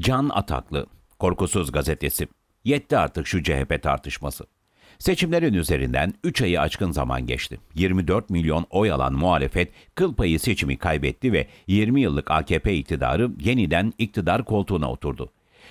Can Ataklı, Korkusuz Gazetesi. Yetti artık şu CHP tartışması. Seçimlerin üzerinden 3 ayı aşkın zaman geçti. 24 milyon oy alan muhalefet kıl payı seçimi kaybetti ve 20 yıllık AKP iktidarı yeniden iktidar koltuğuna oturdu.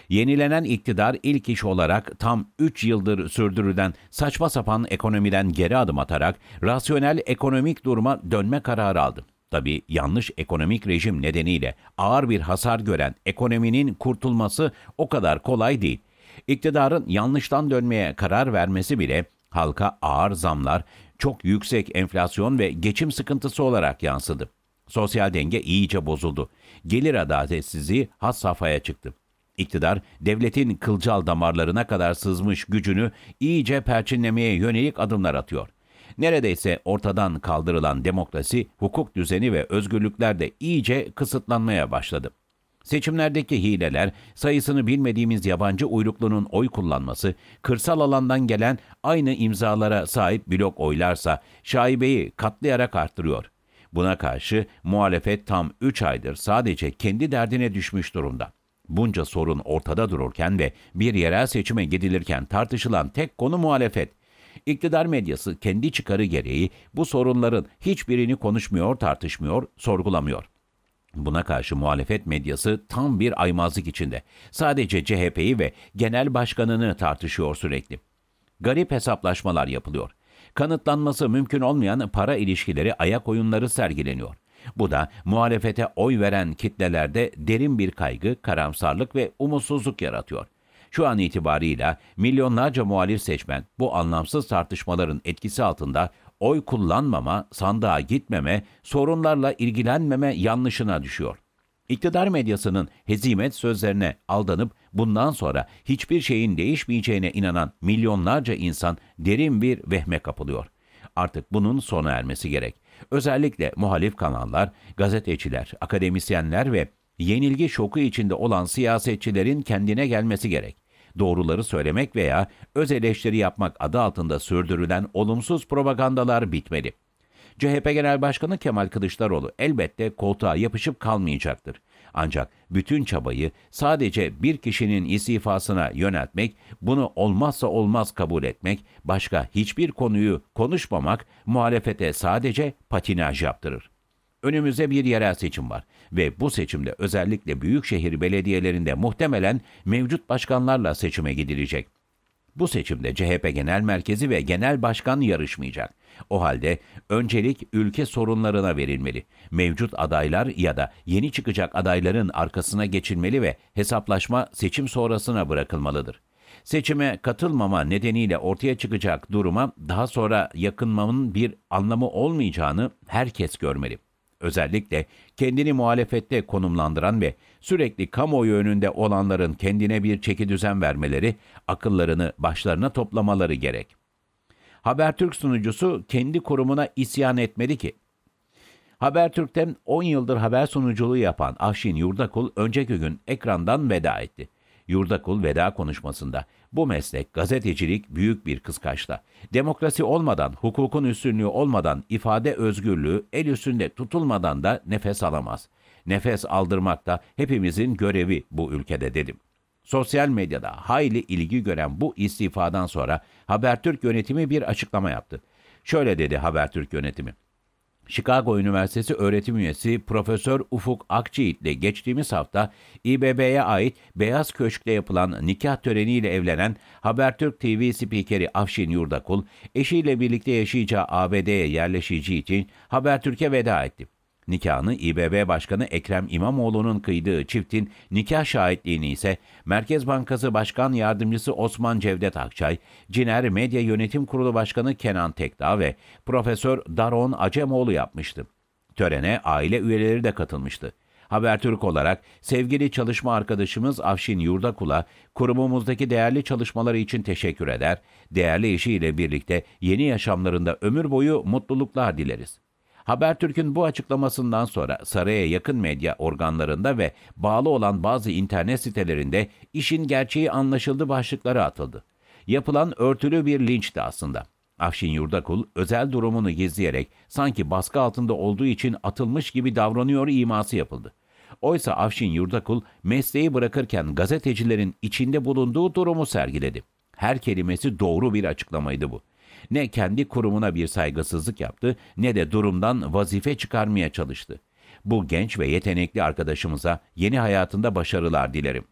Yenilenen iktidar ilk iş olarak tam 3 yıldır sürdürülen saçma sapan ekonomiden geri adım atarak rasyonel ekonomik duruma dönme kararı aldı. Tabi yanlış ekonomik rejim nedeniyle ağır bir hasar gören ekonominin kurtulması o kadar kolay değil. İktidarın yanlıştan dönmeye karar vermesi bile halka ağır zamlar, çok yüksek enflasyon ve geçim sıkıntısı olarak yansıdı. Sosyal denge iyice bozuldu. Gelir adaletsizliği has safhaya çıktı. İktidar, devletin kılcal damarlarına kadar sızmış gücünü iyice perçinlemeye yönelik adımlar atıyor. Neredeyse ortadan kaldırılan demokrasi, hukuk düzeni ve özgürlükler de iyice kısıtlanmaya başladı. Seçimlerdeki hileler, sayısını bilmediğimiz yabancı uyruklunun oy kullanması, kırsal alandan gelen aynı imzalara sahip blok oylarsa şaibeyi katlayarak arttırıyor. Buna karşı muhalefet tam 3 aydır sadece kendi derdine düşmüş durumda. Bunca sorun ortada dururken ve bir yerel seçime gidilirken tartışılan tek konu muhalefet. İktidar medyası kendi çıkarı gereği bu sorunların hiçbirini konuşmuyor, tartışmıyor, sorgulamıyor. Buna karşı muhalefet medyası tam bir aymazlık içinde. Sadece CHP'yi ve genel başkanını tartışıyor sürekli. Garip hesaplaşmalar yapılıyor. Kanıtlanması mümkün olmayan para ilişkileri ayak oyunları sergileniyor. Bu da muhalefete oy veren kitlelerde derin bir kaygı, karamsarlık ve umutsuzluk yaratıyor. Şu an itibarıyla milyonlarca muhalif seçmen bu anlamsız tartışmaların etkisi altında oy kullanmama, sandığa gitmeme, sorunlarla ilgilenmeme yanlışına düşüyor. İktidar medyasının hezimet sözlerine aldanıp bundan sonra hiçbir şeyin değişmeyeceğine inanan milyonlarca insan derin bir vehme kapılıyor. Artık bunun sona ermesi gerek. Özellikle muhalif kanallar, gazeteciler, akademisyenler ve yenilgi şoku içinde olan siyasetçilerin kendine gelmesi gerek doğruları söylemek veya öz eleştiri yapmak adı altında sürdürülen olumsuz propagandalar bitmeli. CHP Genel Başkanı Kemal Kılıçdaroğlu elbette koltuğa yapışıp kalmayacaktır. Ancak bütün çabayı sadece bir kişinin istifasına yöneltmek, bunu olmazsa olmaz kabul etmek, başka hiçbir konuyu konuşmamak muhalefete sadece patinaj yaptırır. Önümüzde bir yerel seçim var ve bu seçimde özellikle büyükşehir belediyelerinde muhtemelen mevcut başkanlarla seçime gidilecek. Bu seçimde CHP Genel Merkezi ve Genel Başkan yarışmayacak. O halde öncelik ülke sorunlarına verilmeli. Mevcut adaylar ya da yeni çıkacak adayların arkasına geçilmeli ve hesaplaşma seçim sonrasına bırakılmalıdır. Seçime katılmama nedeniyle ortaya çıkacak duruma daha sonra yakınmamın bir anlamı olmayacağını herkes görmeli. Özellikle kendini muhalefette konumlandıran ve sürekli kamuoyu önünde olanların kendine bir çeki düzen vermeleri, akıllarını başlarına toplamaları gerek. Habertürk sunucusu kendi kurumuna isyan etmedi ki. Habertürk'ten 10 yıldır haber sunuculuğu yapan Ahşin Yurdakul önceki gün ekrandan veda etti. Yurdakul veda konuşmasında. Bu meslek, gazetecilik büyük bir kıskaçla. Demokrasi olmadan, hukukun üstünlüğü olmadan, ifade özgürlüğü el üstünde tutulmadan da nefes alamaz. Nefes aldırmak da hepimizin görevi bu ülkede dedim. Sosyal medyada hayli ilgi gören bu istifadan sonra Habertürk yönetimi bir açıklama yaptı. Şöyle dedi Habertürk yönetimi. Chicago Üniversitesi öğretim üyesi Profesör Ufuk Akçiğit ile geçtiğimiz hafta İBB'ye ait Beyaz Köşk'te yapılan nikah töreniyle evlenen Habertürk TV spikeri Afşin Yurdakul, eşiyle birlikte yaşayacağı ABD'ye yerleşeceği için Habertürk'e veda etti. Nikahını İBB Başkanı Ekrem İmamoğlu'nun kıydığı çiftin nikah şahitliğini ise Merkez Bankası Başkan Yardımcısı Osman Cevdet Akçay, Ciner Medya Yönetim Kurulu Başkanı Kenan Tekdağ ve Profesör Daron Acemoğlu yapmıştı. Törene aile üyeleri de katılmıştı. Habertürk olarak sevgili çalışma arkadaşımız Afşin Yurdakul'a kurumumuzdaki değerli çalışmaları için teşekkür eder, değerli eşiyle birlikte yeni yaşamlarında ömür boyu mutluluklar dileriz. Habertürk'ün bu açıklamasından sonra saraya yakın medya organlarında ve bağlı olan bazı internet sitelerinde işin gerçeği anlaşıldı başlıkları atıldı. Yapılan örtülü bir linçti aslında. Afşin Yurdakul özel durumunu gizleyerek sanki baskı altında olduğu için atılmış gibi davranıyor iması yapıldı. Oysa Afşin Yurdakul mesleği bırakırken gazetecilerin içinde bulunduğu durumu sergiledi. Her kelimesi doğru bir açıklamaydı bu. Ne kendi kurumuna bir saygısızlık yaptı ne de durumdan vazife çıkarmaya çalıştı. Bu genç ve yetenekli arkadaşımıza yeni hayatında başarılar dilerim.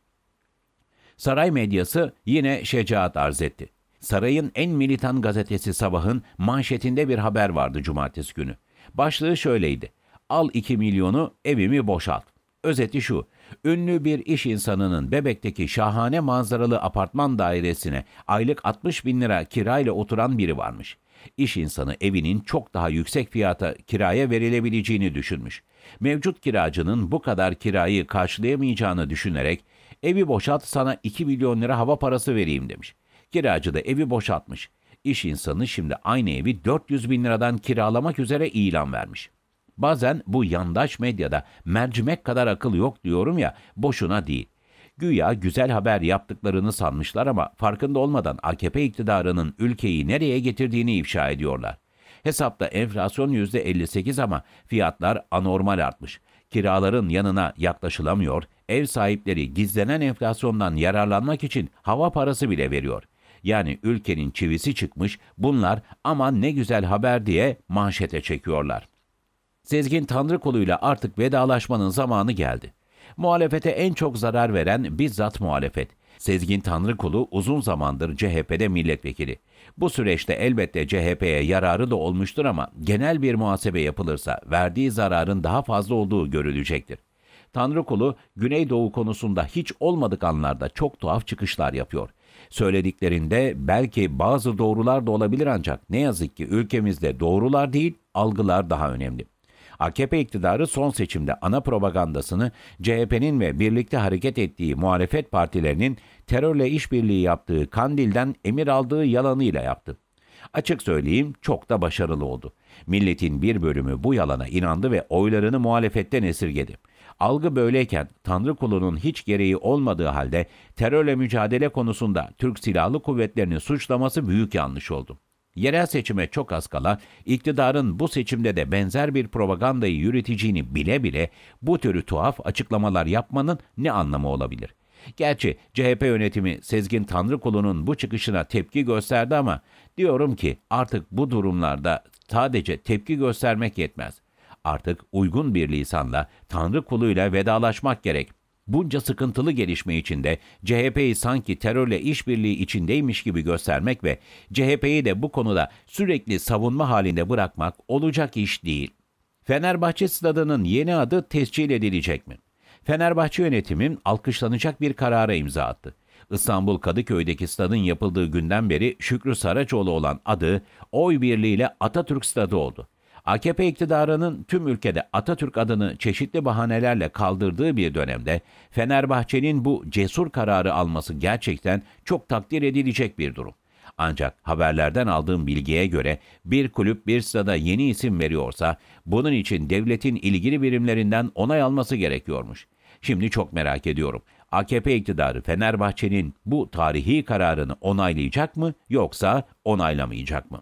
Saray medyası yine şecaat arz etti. Sarayın en militan gazetesi Sabah'ın manşetinde bir haber vardı cumartesi günü. Başlığı şöyleydi. Al 2 milyonu evimi boşalt. Özeti şu, ünlü bir iş insanının Bebek'teki şahane manzaralı apartman dairesine aylık 60 bin lira kirayla oturan biri varmış. İş insanı evinin çok daha yüksek fiyata kiraya verilebileceğini düşünmüş. Mevcut kiracının bu kadar kirayı karşılayamayacağını düşünerek evi boşalt sana 2 milyon lira hava parası vereyim demiş. Kiracı da evi boşaltmış. İş insanı şimdi aynı evi 400 bin liradan kiralamak üzere ilan vermiş. Bazen bu yandaş medyada mercimek kadar akıl yok diyorum ya boşuna değil. Güya güzel haber yaptıklarını sanmışlar ama farkında olmadan AKP iktidarının ülkeyi nereye getirdiğini ifşa ediyorlar. Hesapta enflasyon %58 ama fiyatlar anormal artmış. Kiraların yanına yaklaşılamıyor, ev sahipleri gizlenen enflasyondan yararlanmak için hava parası bile veriyor. Yani ülkenin çivisi çıkmış, bunlar aman ne güzel haber diye manşete çekiyorlar. Sezgin Tanrıkulu'yla artık vedalaşmanın zamanı geldi. Muhalefete en çok zarar veren bizzat muhalefet. Sezgin Tanrıkulu uzun zamandır CHP'de milletvekili. Bu süreçte elbette CHP'ye yararı da olmuştur ama genel bir muhasebe yapılırsa verdiği zararın daha fazla olduğu görülecektir. Tanrıkulu Güneydoğu konusunda hiç olmadık anlarda çok tuhaf çıkışlar yapıyor. Söylediklerinde belki bazı doğrular da olabilir ancak ne yazık ki ülkemizde doğrular değil algılar daha önemli. AKP iktidarı son seçimde ana propagandasını CHP'nin ve birlikte hareket ettiği muhalefet partilerinin terörle işbirliği yaptığı Kandil'den emir aldığı yalanıyla yaptı. Açık söyleyeyim çok da başarılı oldu. Milletin bir bölümü bu yalana inandı ve oylarını muhalefetten esirgedi. Algı böyleyken Tanrı kulunun hiç gereği olmadığı halde terörle mücadele konusunda Türk Silahlı Kuvvetleri'ni suçlaması büyük yanlış oldu. Yerel seçime çok az kala iktidarın bu seçimde de benzer bir propagandayı yürüteceğini bile bile bu türü tuhaf açıklamalar yapmanın ne anlamı olabilir? Gerçi CHP yönetimi Sezgin Tanrıkulu'nun bu çıkışına tepki gösterdi ama diyorum ki artık bu durumlarda sadece tepki göstermek yetmez. Artık uygun bir lisanla Tanrıkulu'yla vedalaşmak gerek. Bunca sıkıntılı gelişme içinde CHP'yi sanki terörle işbirliği içindeymiş gibi göstermek ve CHP'yi de bu konuda sürekli savunma halinde bırakmak olacak iş değil. Fenerbahçe stadının yeni adı tescil edilecek mi? Fenerbahçe yönetimin alkışlanacak bir karara imza attı. İstanbul Kadıköy'deki stadın yapıldığı günden beri Şükrü Saraçoğlu olan adı oy birliğiyle Atatürk Stadı oldu. AKP iktidarının tüm ülkede Atatürk adını çeşitli bahanelerle kaldırdığı bir dönemde Fenerbahçe'nin bu cesur kararı alması gerçekten çok takdir edilecek bir durum. Ancak haberlerden aldığım bilgiye göre bir kulüp bir sırada yeni isim veriyorsa bunun için devletin ilgili birimlerinden onay alması gerekiyormuş. Şimdi çok merak ediyorum. AKP iktidarı Fenerbahçe'nin bu tarihi kararını onaylayacak mı yoksa onaylamayacak mı?